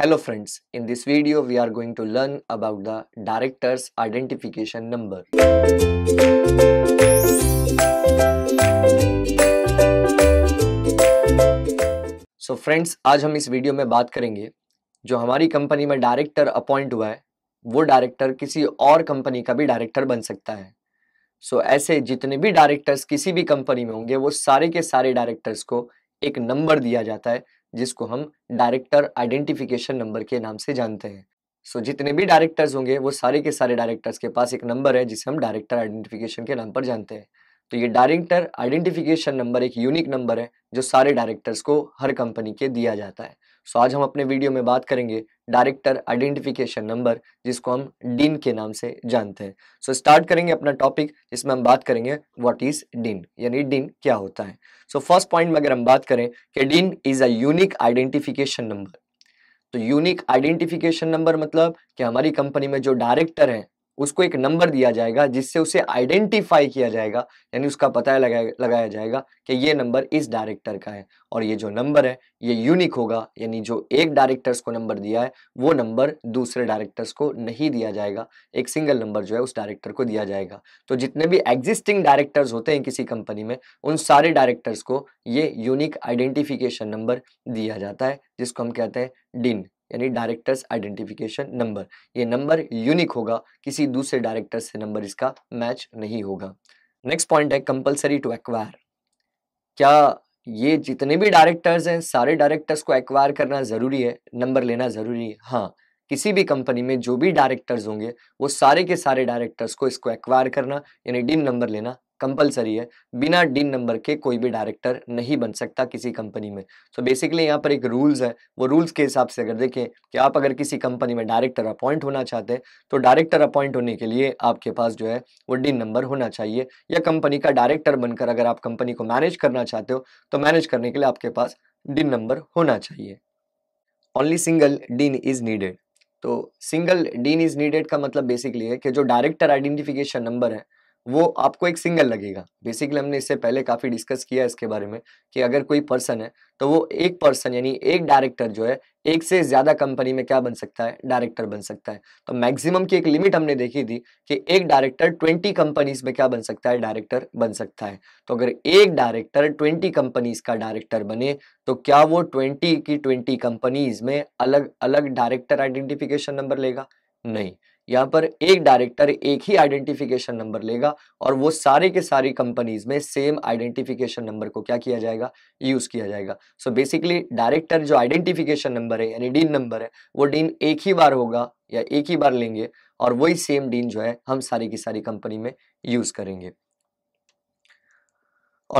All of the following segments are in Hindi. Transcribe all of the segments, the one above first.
Hello friends in this video we are going to learn about the director's identification number. So friends आज हम इस वीडियो में बात करेंगे जो हमारी कंपनी में डायरेक्टर अपॉइंट हुआ है वो डायरेक्टर किसी और कंपनी का भी डायरेक्टर बन सकता है सो so, ऐसे जितने भी डायरेक्टर्स किसी भी कंपनी में होंगे वो सारे के सारे डायरेक्टर्स को एक नंबर दिया जाता है जिसको हम डायरेक्टर आइडेंटिफिकेशन नंबर के नाम से जानते हैं सो so, जितने भी डायरेक्टर्स होंगे वो सारे के सारे डायरेक्टर्स के पास एक नंबर है जिसे हम डायरेक्टर आइडेंटिफिकेशन के नाम पर जानते हैं तो ये डायरेक्टर आइडेंटिफिकेशन नंबर एक यूनिक नंबर है जो सारे डायरेक्टर्स को हर कंपनी के दिया जाता है सो आज हम अपने वीडियो में बात करेंगे डायरेक्टर आइडेंटिफिकेशन नंबर जिसको हम डीन के नाम से जानते हैं सो so, स्टार्ट करेंगे अपना टॉपिक जिसमें हम बात करेंगे व्हाट इज डीन यानी डीन क्या होता है सो फर्स्ट पॉइंट में अगर हम बात करें कि DIN is a unique identification number तो यूनिक आइडेंटिफिकेशन नंबर मतलब कि हमारी कंपनी में जो डायरेक्टर हैं उसको एक नंबर दिया जाएगा जिससे उसे आइडेंटिफाई किया जाएगा यानी उसका पता लगाया लगाया जाएगा कि ये नंबर इस डायरेक्टर का है और ये जो नंबर है ये यूनिक होगा यानी जो एक डायरेक्टर्स को नंबर दिया है वो नंबर दूसरे डायरेक्टर्स को नहीं दिया जाएगा एक सिंगल नंबर जो है उस डायरेक्टर को दिया जाएगा तो जितने भी एग्जिस्टिंग डायरेक्टर्स होते हैं किसी कंपनी में उन सारे डायरेक्टर्स को ये यूनिक आइडेंटिफिकेशन नंबर दिया जाता है जिसको हम कहते हैं डिन यानी डायरेक्टर्स आइडेंटिफिकेशन नंबर ये नंबर यूनिक होगा किसी दूसरे डायरेक्टर से नंबर इसका मैच नहीं होगा नेक्स्ट पॉइंट है कंपलसरी टू एक्वायर क्या ये जितने भी डायरेक्टर्स हैं सारे डायरेक्टर्स को एक्वायर करना ज़रूरी है नंबर लेना ज़रूरी है हाँ किसी भी कंपनी में जो भी डायरेक्टर्स होंगे वो सारे के सारे डायरेक्टर्स को इसको एक्वायर करना यानी डिन नंबर लेना कंपलसरी है बिना डीन नंबर के कोई भी डायरेक्टर नहीं बन सकता किसी कंपनी में सो बेसिकली यहाँ पर एक रूल्स है वो रूल्स के हिसाब से अगर देखें कि आप अगर किसी कंपनी में डायरेक्टर अपॉइंट होना चाहते हैं तो डायरेक्टर अपॉइंट होने के लिए आपके पास जो है वो डिन नंबर होना चाहिए या कंपनी का डायरेक्टर बनकर अगर आप कंपनी को मैनेज करना चाहते हो तो मैनेज करने के लिए आपके पास डिन नंबर होना चाहिए only single DIN is needed तो सिंगल डीन इज़ नीडेड का मतलब बेसिकली है कि जो डायरेक्टर आइडेंटिफिकेशन नंबर है वो आपको एक सिंगल लगेगा बेसिकली हमने इससे पहले काफ़ी डिस्कस किया इसके बारे में कि अगर कोई पर्सन है तो वो एक पर्सन यानी एक डायरेक्टर जो है एक से ज़्यादा कंपनी में क्या बन सकता है डायरेक्टर बन सकता है तो मैक्सिमम की एक लिमिट हमने देखी थी कि एक डायरेक्टर ट्वेंटी कंपनीज में क्या बन सकता है डायरेक्टर बन सकता है तो अगर एक डायरेक्टर ट्वेंटी कंपनीज का डायरेक्टर बने तो क्या वो ट्वेंटी की ट्वेंटी कंपनीज में अलग अलग डायरेक्टर आइडेंटिफिकेशन नंबर लेगा नहीं यहाँ पर एक डायरेक्टर एक ही आइडेंटिफिकेशन नंबर लेगा और वो सारे के सारी कंपनीज में सेम आइडेंटिफिकेशन नंबर को क्या किया जाएगा यूज किया जाएगा सो बेसिकली डायरेक्टर जो आइडेंटिफिकेशन नंबर है यानी डीन नंबर है वो डीन एक ही बार होगा या एक ही बार लेंगे और वही सेम डीन जो है हम सारी की सारी कंपनी में यूज करेंगे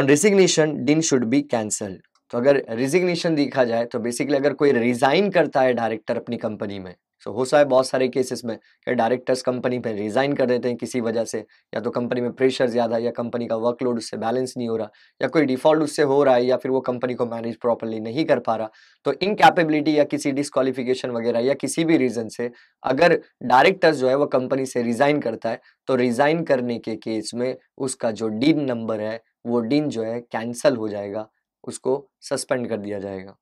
on resignation DIN should be cancelled तो अगर रिजिग्नेशन देखा जाए तो बेसिकली अगर कोई रिजाइन करता है डायरेक्टर अपनी कंपनी में सो so, हो सकता है बहुत सारे केसेस में कि डायरेक्टर्स कंपनी पर रिज़ाइन कर देते हैं किसी वजह से या तो कंपनी में प्रेशर ज़्यादा या कंपनी का वर्कलोड उससे बैलेंस नहीं हो रहा या कोई डिफॉल्ट उससे हो रहा है या फिर वो कंपनी को मैनेज प्रॉपरली नहीं कर पा रहा तो इनकेपेबिलिटी या किसी डिसक्वालिफिकेशन वगैरह या किसी भी रीज़न से अगर डायरेक्टर्स जो है वो कंपनी से रिज़ाइन करता है तो रिज़ाइन करने के केस में उसका जो डीन नंबर है वो डीन जो है कैंसल हो जाएगा उसको सस्पेंड कर दिया जाएगा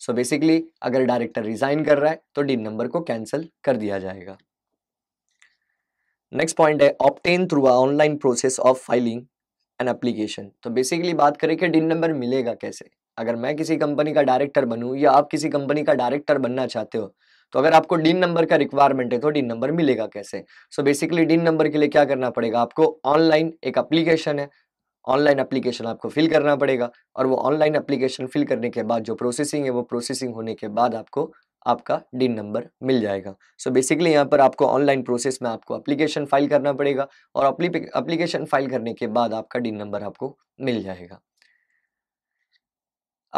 सो so बेसिकली अगर डायरेक्टर रिजाइन कर रहा है तो डीन नंबर को कैंसिल कर दिया जाएगा नेक्स्ट पॉइंट है obtain through online process of filing an application तो बेसिकली बात करें कि डीन नंबर मिलेगा कैसे अगर मैं किसी कंपनी का डायरेक्टर बनूं या आप किसी कंपनी का डायरेक्टर बनना चाहते हो तो अगर आपको डीन नंबर का रिक्वायरमेंट है तो डीन नंबर मिलेगा कैसे सो बेसिकली डीन नंबर के लिए क्या करना पड़ेगा आपको ऑनलाइन एक एप्लीकेशन है ऑनलाइन एप्लीकेशन आपको फिल करना पड़ेगा और वो ऑनलाइन एप्लीकेशन फिल करने के बाद जो प्रोसेसिंग है वो प्रोसेसिंग होने के बाद आपको आपका डिन नंबर मिल जाएगा सो बेसिकली यहाँ पर आपको ऑनलाइन प्रोसेस में आपको एप्लीकेशन फाइल करना पड़ेगा और एप्लीकेशन फाइल करने के बाद आपका डिन नंबर आपको मिल जाएगा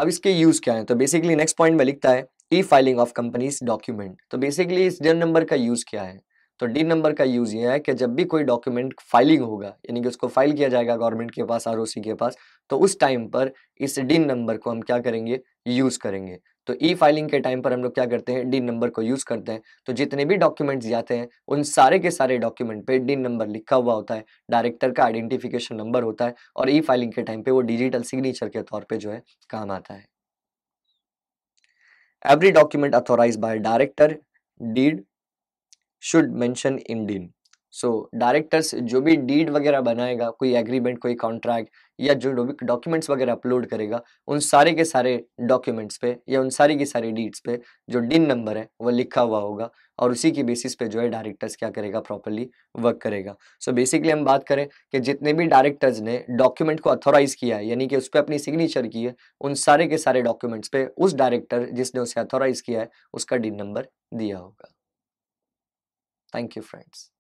अब इसके यूज़ क्या है तो बेसिकली नेक्स्ट पॉइंट में लिखता है e filing of companies document तो बेसिकली इस डिन नंबर का यूज़ क्या है तो डी नंबर का यूज़ ये है कि जब भी कोई डॉक्यूमेंट फाइलिंग होगा यानी कि उसको फाइल किया जाएगा गवर्नमेंट के पास आर के पास तो उस टाइम पर इस डी नंबर को हम क्या करेंगे यूज़ करेंगे तो ई फाइलिंग के टाइम पर हम लोग क्या करते हैं डी नंबर को यूज़ करते हैं तो जितने भी डॉक्यूमेंट्स जाते हैं उन सारे के सारे डॉक्यूमेंट पे डी नंबर लिखा हुआ होता है डायरेक्टर का आइडेंटिफिकेशन नंबर होता है और ई फाइलिंग के टाइम पे वो डिजिटल सिग्नेचर के तौर पे जो है काम आता है every document authorised by director deed should mention Indian so directors जो भी डीड वगैरह बनाएगा कोई एग्रीमेंट कोई कॉन्ट्रैक्ट या जो भी डॉक्यूमेंट्स वगैरह अपलोड करेगा उन सारे के सारे डॉक्यूमेंट्स पे या उन सारी की सारी डीड्स पे जो डिन नंबर है वो लिखा हुआ होगा और उसी की बेसिस पे जो है डायरेक्टर्स क्या करेगा प्रॉपरली वर्क करेगा सो so बेसिकली हम बात करें कि जितने भी डायरेक्टर्स ने डॉक्यूमेंट को अथोराइज किया है यानी कि उस पर अपनी सिग्नेचर की है उन सारे के सारे डॉक्यूमेंट्स पे उस डायरेक्टर जिसने उसे अथोराइज किया है उसका डिन नंबर दिया होगा Thank you, friends.